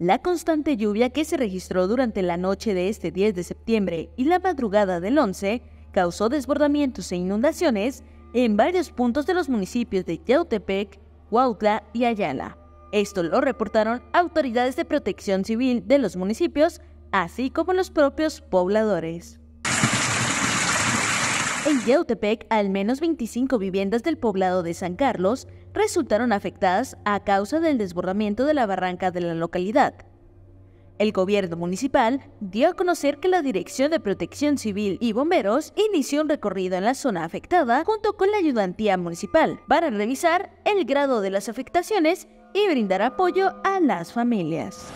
La constante lluvia que se registró durante la noche de este 10 de septiembre y la madrugada del 11 causó desbordamientos e inundaciones en varios puntos de los municipios de Yautepec, Huautla y Ayala. Esto lo reportaron autoridades de protección civil de los municipios, así como los propios pobladores. En Yautepec, al menos 25 viviendas del poblado de San Carlos resultaron afectadas a causa del desbordamiento de la barranca de la localidad. El gobierno municipal dio a conocer que la Dirección de Protección Civil y Bomberos inició un recorrido en la zona afectada junto con la ayudantía municipal para revisar el grado de las afectaciones y brindar apoyo a las familias.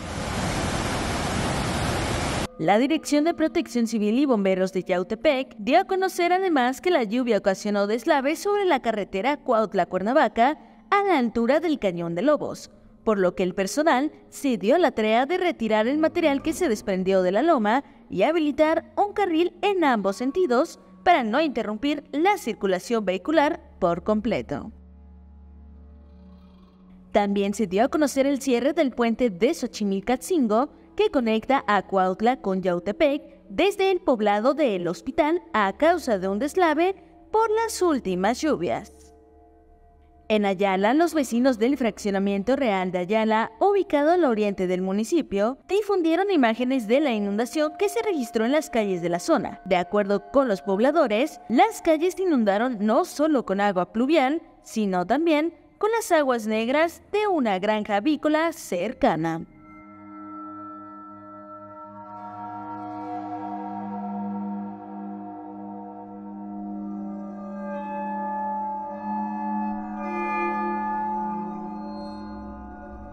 La Dirección de Protección Civil y Bomberos de Yautepec dio a conocer además que la lluvia ocasionó deslaves sobre la carretera Cuautla-Cuernavaca a la altura del Cañón de Lobos, por lo que el personal se dio la tarea de retirar el material que se desprendió de la loma y habilitar un carril en ambos sentidos para no interrumpir la circulación vehicular por completo. También se dio a conocer el cierre del puente de Xochimilcatzingo que conecta a Cuautla con Yautepec desde el poblado de El Hospital a causa de un deslave por las últimas lluvias. En Ayala, los vecinos del fraccionamiento Real de Ayala, ubicado al oriente del municipio, difundieron imágenes de la inundación que se registró en las calles de la zona. De acuerdo con los pobladores, las calles se inundaron no solo con agua pluvial, sino también con las aguas negras de una granja avícola cercana.